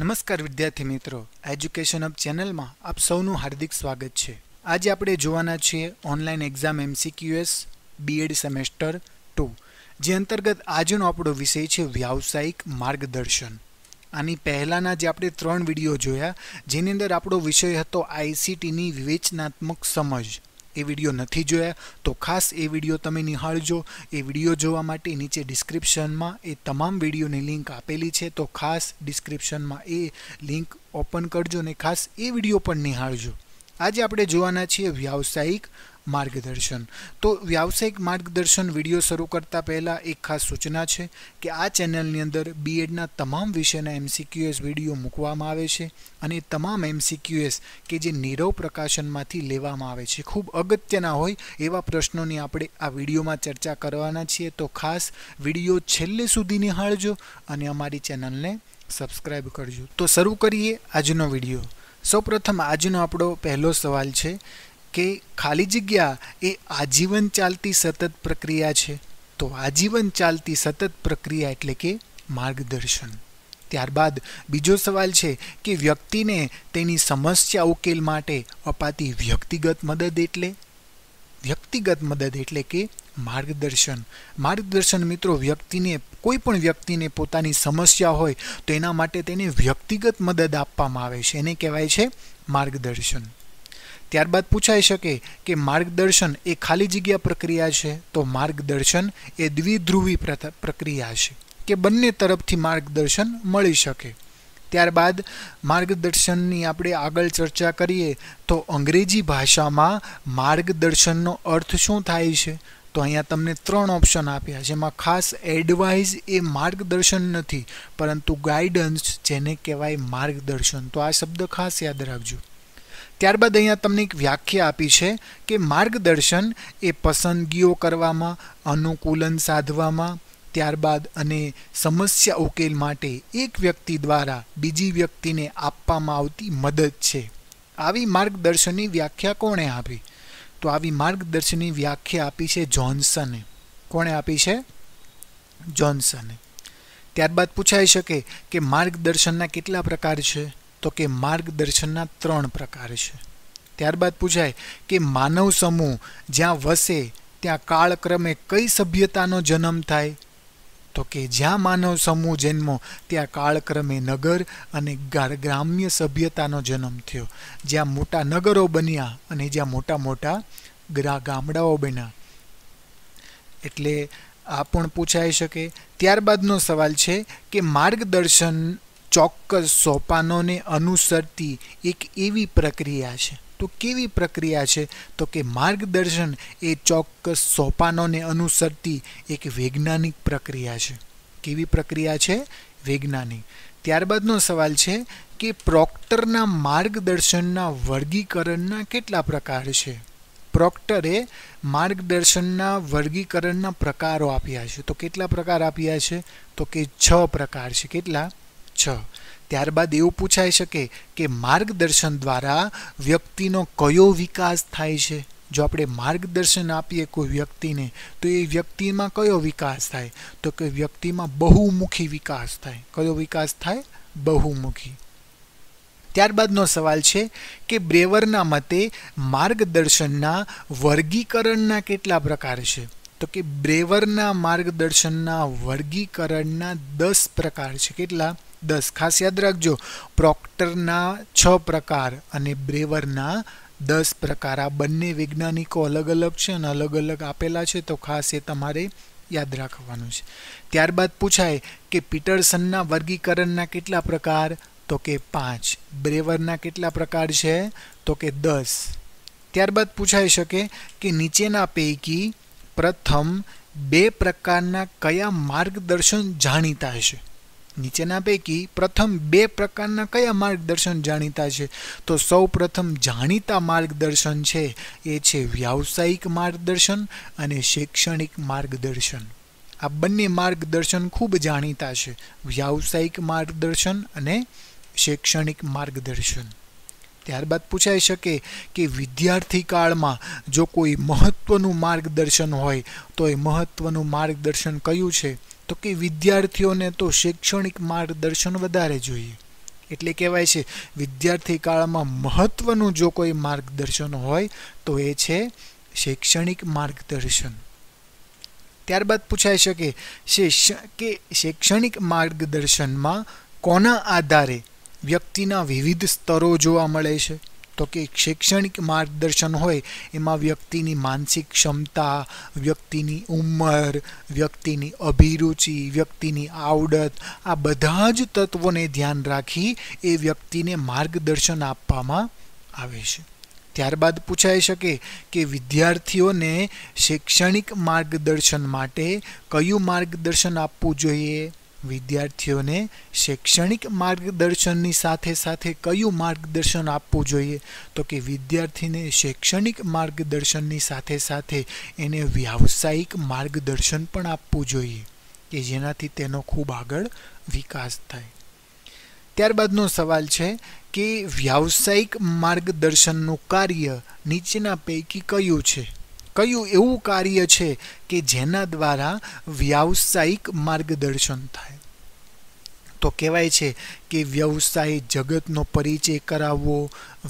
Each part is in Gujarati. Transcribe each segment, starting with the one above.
નમસ્કાર વિદ્યાર્થી મિત્રો એજ્યુકેશન અપ ચેનલમાં આપ સૌનું હાર્દિક સ્વાગત છે આજે આપણે જોવાના છીએ online exam MCQs BEd semester two જે અંતર્ગત આજનો આપણો વિષય છે વ્યાવસાયિક માર્ગદર્શન આની પહેલાંના જે આપણે ત્રણ વિડીયો જોયા જેની અંદર આપણો વિષય હતો આઈસીટીની વિવેચનાત્મક સમજ એ વિડીયો નથી જોયા તો ખાસ એ વિડીયો તમે નિહાળજો એ વિડીયો જોવા માટે નીચે ડિસ્ક્રિપ્શનમાં એ તમામ વિડીયોની લિંક આપેલી છે તો ખાસ ડિસ્ક્રિપ્શનમાં એ લિંક ઓપન કરજો ને ખાસ એ વિડીયો પણ નિહાળજો આજે આપણે જોવાના છીએ વ્યાવસાયિક માર્ગદર્શન તો વ્યાવસાયિક માર્ગદર્શન વિડીયો શરૂ કરતા પહેલાં એક ખાસ સૂચના છે કે આ ચેનલની અંદર બીએડના તમામ વિષયના એમસીક્યુએસ વિડીયો મૂકવામાં આવે છે અને તમામ એમસીક્યુએસ કે જે નીરવ પ્રકાશનમાંથી લેવામાં આવે છે ખૂબ અગત્યના હોય એવા પ્રશ્નોની આપણે આ વિડીયોમાં ચર્ચા કરવાના છીએ તો ખાસ વિડીયો છેલ્લે સુધી નિહાળજો અને અમારી ચેનલને સબસ્ક્રાઈબ કરજો તો શરૂ કરીએ આજનો વિડીયો સૌપ્રથમ આજનો આપણો પહેલો સવાલ છે કે ખાલી જગ્યા એ આજીવન ચાલતી સતત પ્રક્રિયા છે તો આજીવન ચાલતી સતત પ્રક્રિયા એટલે કે માર્ગદર્શન ત્યારબાદ બીજો સવાલ છે કે વ્યક્તિને તેની સમસ્યા ઉકેલ માટે અપાતી વ્યક્તિગત મદદ એટલે વ્યક્તિગત મદદ એટલે કે માર્ગદર્શન માર્ગદર્શન મિત્રો વ્યક્તિને કોઈ પણ વ્યક્તિને પોતાની સમસ્યા હોય તો એના માટે તેને વ્યક્તિગત મદદ આપવામાં આવે છે એને કહેવાય છે માર્ગદર્શન ત્યારબાદ પૂછાઈ શકે કે માર્ગદર્શન એ ખાલી જગ્યા પ્રક્રિયા છે તો માર્ગદર્શન એ દ્વિધ્રુવી પ્રક્રિયા છે કે બંને તરફથી માર્ગદર્શન મળી શકે ત્યારબાદ માર્ગદર્શનની આપણે આગળ ચર્ચા કરીએ તો અંગ્રેજી ભાષામાં માર્ગદર્શનનો અર્થ શું થાય છે તો અહીંયા તમને ત્રણ ઓપ્શન આપ્યા જેમાં ખાસ એડવાઇઝ એ માર્ગદર્શન નથી પરંતુ ગાઈડન્સ જેને કહેવાય માર્ગદર્શન તો આ શબ્દ ખાસ યાદ રાખજો ત્યારબાદ અહીંયા તમને એક વ્યાખ્યા આપી છે કે માર્ગદર્શન એ પસંદગીઓ કરવામાં અનુકૂલન સાધવામાં ત્યારબાદ અને સમસ્યા ઉકેલ માટે એક વ્યક્તિ દ્વારા બીજી વ્યક્તિને આપવામાં આવતી મદદ છે આવી માર્ગદર્શનની વ્યાખ્યા કોણે આપી તો આવી માર્ગદર્શનની વ્યાખ્યા આપી છે જોન્સને કોણે આપી છે જોન્સને ત્યારબાદ પૂછાઈ શકે કે માર્ગદર્શનના કેટલા પ્રકાર છે તો કે માર્ગદર્શનના ત્રણ પ્રકાર છે ત્યારબાદ પૂછાય કે માનવ સમૂહ જ્યાં વસે ત્યાં કાળક્રમે કઈ સભ્યતાનો જન્મ થાય તો કે જ્યાં માનવ સમૂહ જન્મો ત્યાં કાળક્રમે નગર અને ગ્રામ્ય સભ્યતાનો જન્મ થયો જ્યાં મોટા નગરો બન્યા અને જ્યાં મોટા મોટા ગ્રા ગામડાઓ બન્યા એટલે આ પણ પૂછાઈ શકે ત્યારબાદનો સવાલ છે કે માર્ગદર્શન ચોક્કસ સોપાનોને અનુસરતી એક એવી પ્રક્રિયા છે તો કેવી પ્રક્રિયા છે તો કે માર્ગદર્શન એ ચોક્કસ સોપાનોને અનુસરતી એક વૈજ્ઞાનિક પ્રક્રિયા છે કેવી પ્રક્રિયા છે વૈજ્ઞાનિક ત્યારબાદનો સવાલ છે કે પ્રોક્ટરના માર્ગદર્શનના વર્ગીકરણના કેટલા પ્રકાર છે પ્રોક્ટરે માર્ગદર્શનના વર્ગીકરણના પ્રકારો આપ્યા છે તો કેટલા પ્રકાર આપ્યા છે તો કે છ પ્રકાર છે કેટલા છ ત્યારબાદ એવું પૂછાઈ શકે કે માર્ગદર્શન દ્વારા વ્યક્તિનો કયો વિકાસ થાય છે જો આપણે માર્ગદર્શન આપીએ કોઈ વ્યક્તિને તો એ વ્યક્તિમાં કયો વિકાસ થાય તો કે વ્યક્તિમાં બહુમુખી વિકાસ થાય કયો વિકાસ થાય બહુમુખી ત્યારબાદનો સવાલ છે કે બ્રેવરના મતે માર્ગદર્શનના વર્ગીકરણના કેટલા પ્રકાર છે તો કે બ્રેવરના માર્ગદર્શનના વર્ગીકરણના દસ પ્રકાર છે કેટલા દસ ખાસ યાદ રાખજો પ્રોક્ટરના છ પ્રકાર અને બ્રેવરના દસ પ્રકાર આ બંને વૈજ્ઞાનિકો અલગ અલગ છે અને અલગ અલગ આપેલા છે તો ખાસ એ તમારે યાદ રાખવાનું છે ત્યારબાદ પૂછાય કે પીટરસનના વર્ગીકરણના કેટલા પ્રકાર તો કે પાંચ બ્રેવરના કેટલા પ્રકાર છે તો કે દસ ત્યારબાદ પૂછાઈ શકે કે નીચેના પૈકી પ્રથમ બે પ્રકારના કયા માર્ગદર્શન જાણીતા હશે નીચેના પૈકી પ્રથમ બે પ્રકારના કયા માર્ગદર્શન જાણીતા છે તો સૌ પ્રથમ જાણીતા માર્ગદર્શન છે એ છે વ્યાવસાયિક માર્ગદર્શન અને શૈક્ષણિક માર્ગદર્શન આ બંને માર્ગદર્શન ખૂબ જાણીતા છે વ્યાવસાયિક માર્ગદર્શન અને શૈક્ષણિક માર્ગદર્શન ત્યારબાદ પૂછાઈ શકે કે વિદ્યાર્થી કાળમાં જો કોઈ મહત્ત્વનું માર્ગદર્શન હોય તો એ મહત્ત્વનું માર્ગદર્શન કયું છે તો કે વિદ્યાર્થીઓને તો શૈક્ષણિક માર્ગદર્શન વધારે જોઈએ એટલે કહેવાય છે વિદ્યાર્થી કાળમાં મહત્ત્વનું જો કોઈ માર્ગદર્શન હોય તો એ છે શૈક્ષણિક માર્ગદર્શન ત્યારબાદ પૂછાઈ શકે કે શૈક્ષણિક માર્ગદર્શનમાં કોના આધારે વ્યક્તિના વિવિધ સ્તરો જોવા મળે છે તો કે શૈક્ષણિક માર્ગદર્શન હોય એમાં વ્યક્તિની માનસિક ક્ષમતા વ્યક્તિની ઉંમર વ્યક્તિની અભિરુચિ વ્યક્તિની આવડત આ બધા જ તત્વોને ધ્યાન રાખી એ વ્યક્તિને માર્ગદર્શન આપવામાં આવે છે ત્યારબાદ પૂછાઈ શકે કે વિદ્યાર્થીઓને શૈક્ષણિક માર્ગદર્શન માટે કયું માર્ગદર્શન આપવું જોઈએ વિદ્યાર્થીઓને શૈક્ષણિક માર્ગદર્શનની સાથે સાથે કયું માર્ગદર્શન આપવું જોઈએ તો કે વિદ્યાર્થીને શૈક્ષણિક માર્ગદર્શનની સાથે સાથે એને વ્યાવસાયિક માર્ગદર્શન પણ આપવું જોઈએ કે જેનાથી તેનો ખૂબ આગળ વિકાસ થાય ત્યારબાદનો સવાલ છે કે વ્યાવસાયિક માર્ગદર્શનનું કાર્ય નીચેના પૈકી કયું છે કયું એવું કાર્ય છે કે જેના દ્વારા વ્યાવસાયિક માર્ગદર્શન થાય તો કહેવાય છે કે વ્યવસાય જગતનો પરિચય કરાવવો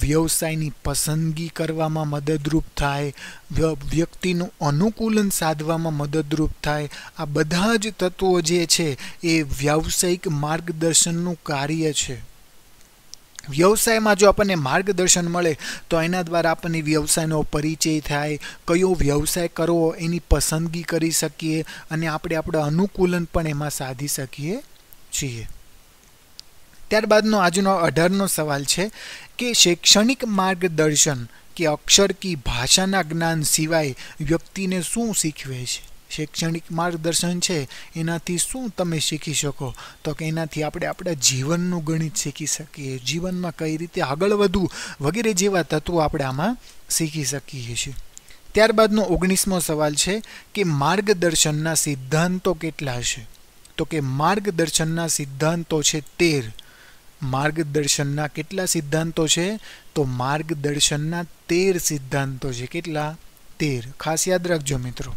વ્યવસાયની પસંદગી કરવામાં મદદરૂપ થાય વ્યક્તિનું અનુકૂલન સાધવામાં મદદરૂપ થાય આ બધા જ તત્વો જે છે એ વ્યાવસાયિક માર્ગદર્શનનું કાર્ય છે વ્યવસાયમાં જો આપણને માર્ગદર્શન મળે તો એના દ્વારા આપણને વ્યવસાયનો પરિચય થાય કયો વ્યવસાય કરવો એની પસંદગી કરી શકીએ અને આપણે આપણું અનુકૂલન પણ એમાં સાધી શકીએ છીએ ત્યારબાદનો આજનો અઢારનો સવાલ છે કે શૈક્ષણિક માર્ગદર્શન કે અક્ષર કી ભાષાના જ્ઞાન સિવાય વ્યક્તિને શું શીખવે છે શૈક્ષણિક માર્ગદર્શન છે એનાથી શું તમે શીખી શકો તો કે એનાથી આપણે આપણા જીવનનું ગણિત શીખી શકીએ જીવનમાં કઈ રીતે આગળ વધવું વગેરે જેવા તત્વો આપણે આમાં શીખી શકીએ છીએ ત્યારબાદનો ઓગણીસમો સવાલ છે કે માર્ગદર્શનના સિદ્ધાંતો કેટલા છે તો કે માર્ગદર્શનના સિદ્ધાંતો છે તેર માર્ગદર્શનના કેટલા સિદ્ધાંતો છે તો માર્ગદર્શનના તેર સિદ્ધાંતો છે કેટલા તેર ખાસ યાદ રાખજો મિત્રો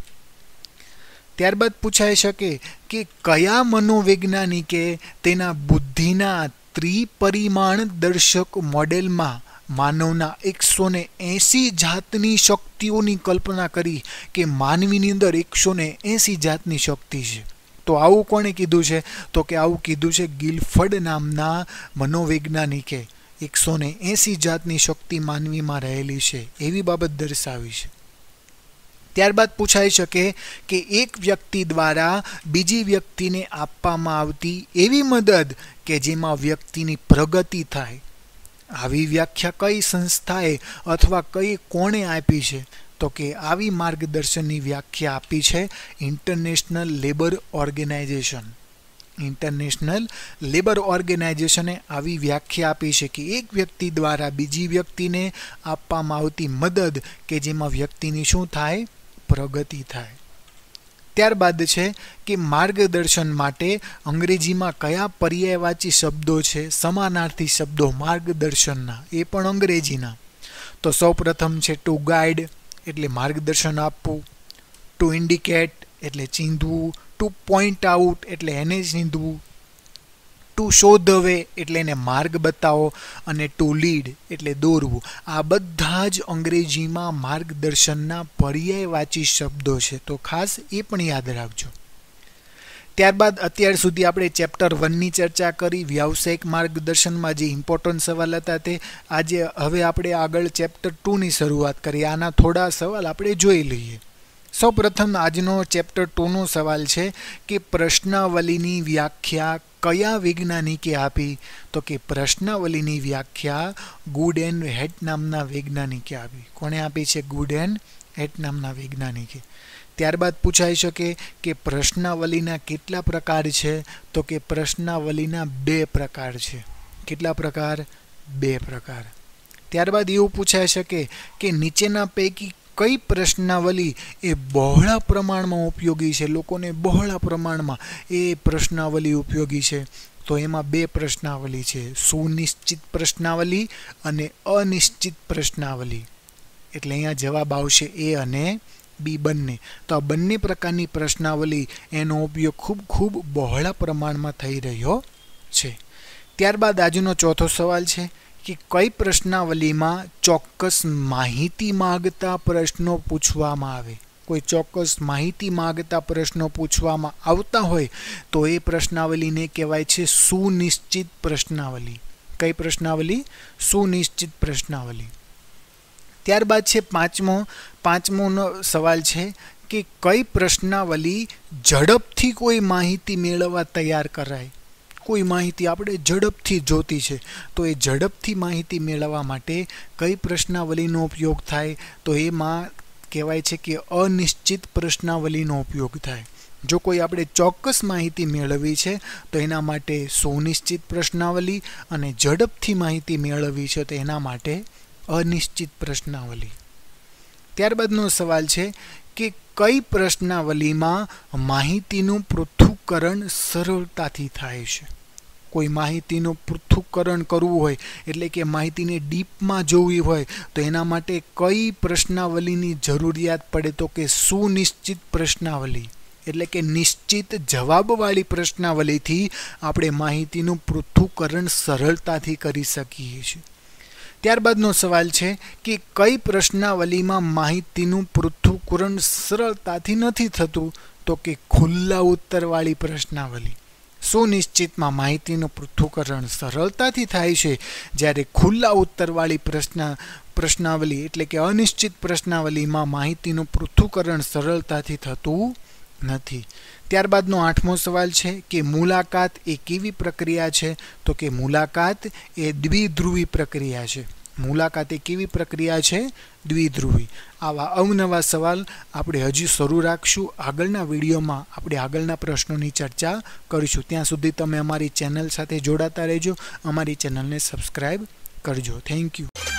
ત્યારબાદ પૂછાઈ શકે કે કયા મનોવૈજ્ઞાનિકે તેના બુદ્ધિના ત્રિપરિમાણ દર્શક મોડેલમાં માનવના એકસો ને એંસી જાતની શક્તિઓની કલ્પના કરી કે માનવીની અંદર એકસો ને એંસી જાતની શક્તિ છે તો આવું કોણે કીધું છે તો કે આવું કીધું છે ગિલફડ નામના મનોવૈજ્ઞાનિકે એકસો ને એંસી જાતની શક્તિ માનવીમાં રહેલી છે એવી બાબત દર્શાવી છે ત્યારબાદ પૂછાઈ શકે કે એક વ્યક્તિ દ્વારા બીજી વ્યક્તિને આપવામાં આવતી એવી મદદ કે જેમાં વ્યક્તિની પ્રગતિ થાય આવી વ્યાખ્યા કઈ સંસ્થાએ અથવા કઈ કોણે આપી છે તો કે આવી માર્ગદર્શનની વ્યાખ્યા આપી છે international labour organisation international labour ઓર્ગેનાઇઝેશને આવી વ્યાખ્યા આપી છે કે એક વ્યક્તિ દ્વારા બીજી વ્યક્તિને આપવામાં આવતી મદદ કે જેમાં વ્યક્તિની શું થાય પ્રગતિ થાય ત્યારબાદ છે કે માર્ગદર્શન માટે અંગ્રેજીમાં કયા પર્યાયવાચી શબ્દો છે સમાનાર્થી શબ્દો માર્ગદર્શનના એ પણ અંગ્રેજીના તો સૌપ્રથમ છે ટુ ગાઈડ એટલે માર્ગદર્શન આપવું ટુ ઇન્ડિકેટ એટલે ચીંધવું ટુ પોઈન્ટ આઉટ એટલે એને ચીંધવું ટુ શો ધ વે એટલે એને માર્ગ બતાવો અને ટુ લીડ એટલે દોરવું આ બધા જ અંગ્રેજીમાં માર્ગદર્શનના પર્યાયવાચી શબ્દો છે તો ખાસ એ પણ યાદ રાખજો ત્યારબાદ અત્યાર સુધી આપણે ચેપ્ટર વનની ચર્ચા કરી વ્યાવસાયિક માર્ગદર્શનમાં જે ઇમ્પોર્ટન્ટ સવાલ હતા તે આજે હવે આપણે આગળ ચેપ્ટર ટુની શરૂઆત કરીએ આના થોડા સવાલ આપણે જોઈ લઈએ સૌ પ્રથમ આજનો ચેપ્ટર ટુનો સવાલ છે કે પ્રશ્નાવલીની વ્યાખ્યા કયા વૈજ્ઞાનિકે આપી તો કે પ્રશ્નાવલીની વ્યાખ્યા ગુડ એન્ડ હેટ નામના વૈજ્ઞાનિકે આપી કોણે આપી છે ગુડ એન્ડ હેટ નામના વૈજ્ઞાનિકે ત્યારબાદ પૂછાઈ શકે કે પ્રશ્નાવલીના કેટલા પ્રકાર છે તો કે પ્રશ્નાવલીના બે પ્રકાર છે કેટલા પ્રકાર બે પ્રકાર ત્યારબાદ એવું પૂછાઈ શકે કે નીચેના પૈકી કઈ પ્રશ્નાવલી એ બહોળા પ્રમાણમાં ઉપયોગી છે લોકોને બહોળા પ્રમાણમાં એ પ્રશ્નાવલી ઉપયોગી છે તો એમાં બે પ્રશ્નાવલી છે સુનિશ્ચિત પ્રશ્નાવલી અને અનિશ્ચિત પ્રશ્નાવલી એટલે અહીંયા જવાબ આવશે એ અને બી બંને તો આ બંને પ્રકારની પ્રશ્નાવલી એનો ઉપયોગ ખૂબ ખૂબ બહોળા પ્રમાણમાં થઈ રહ્યો છે ત્યારબાદ આજનો ચોથો સવાલ છે કે કઈ પ્રશ્નાવલીમાં ચોક્કસ માહિતી માગતા પ્રશ્નો પૂછવામાં આવે કોઈ ચોક્કસ માહિતી માગતા પ્રશ્નો પૂછવામાં આવતા હોય તો એ પ્રશ્નાવલીને કહેવાય છે સુનિશ્ચિત પ્રશ્નાવલી કઈ પ્રશ્નાવલી સુનિશ્ચિત પ્રશ્નાવલી ત્યારબાદ છે પાંચમો પાંચમોનો સવાલ છે કે કઈ પ્રશ્નાવલી ઝડપથી કોઈ માહિતી મેળવવા તૈયાર કરાય કોઈ માહિતી આપણે ઝડપથી જોતી છે તો એ ઝડપથી માહિતી મેળવવા માટે કઈ પ્રશ્નાવલીનો ઉપયોગ થાય તો એમાં કહેવાય છે કે અનિશ્ચિત પ્રશ્નાવલીનો ઉપયોગ થાય જો કોઈ આપણે ચોક્કસ માહિતી મેળવી છે તો એના માટે સુનિશ્ચિત પ્રશ્નાવલી અને ઝડપથી માહિતી મેળવવી છે તો એના માટે અનિશ્ચિત પ્રશ્નાવલી ત્યારબાદનો સવાલ છે કે કઈ પ્રશ્નાવલીમાં માહિતીનું પૃથ્વી પૃથ્થકરણ સરળતાથી થાય છે કોઈ માહિતીનું પૃથ્થકરણ કરવું હોય એટલે કે માહિતીને ડીપમાં જોવી હોય તો એના માટે કઈ પ્રશ્નાવલીની જરૂરિયાત પડે તો કે સુનિશ્ચિત પ્રશ્નાવલી એટલે કે નિશ્ચિત જવાબવાળી પ્રશ્નાવલીથી આપણે માહિતીનું પૃથ્થકરણ સરળતાથી કરી શકીએ છીએ ત્યારબાદનો સવાલ છે કે કઈ પ્રશ્નાવલીમાં માહિતીનું પૃથ્થકરણ સરળતાથી નથી થતું તો કે ખુલ્લા ઉત્તરવાળી પ્રશ્નાવલી સુનિશ્ચિતમાં માહિતીનું પૃથ્થકરણ સરળતાથી થાય છે જ્યારે ખુલ્લા ઉત્તરવાળી પ્રશ્ન પ્રશ્નાવલી એટલે કે અનિશ્ચિત પ્રશ્નાવલીમાં માહિતીનું પૃથ્થકરણ સરળતાથી થતું નથી ત્યારબાદનો આઠમો સવાલ છે કે મુલાકાત એ કેવી પ્રક્રિયા છે તો કે મુલાકાત એ દ્વિધ્રુવી પ્રક્રિયા છે મુલાકાત એ કેવી પ્રક્રિયા છે દ્વિધ્રુવી આવા અવનવા સવાલ આપણે હજી શરૂ રાખશું આગળના વિડીયોમાં આપણે આગળના પ્રશ્નોની ચર્ચા કરીશું ત્યાં સુધી તમે અમારી ચેનલ સાથે જોડાતા રહેજો અમારી ચેનલને સબસ્ક્રાઈબ કરજો થેન્ક યુ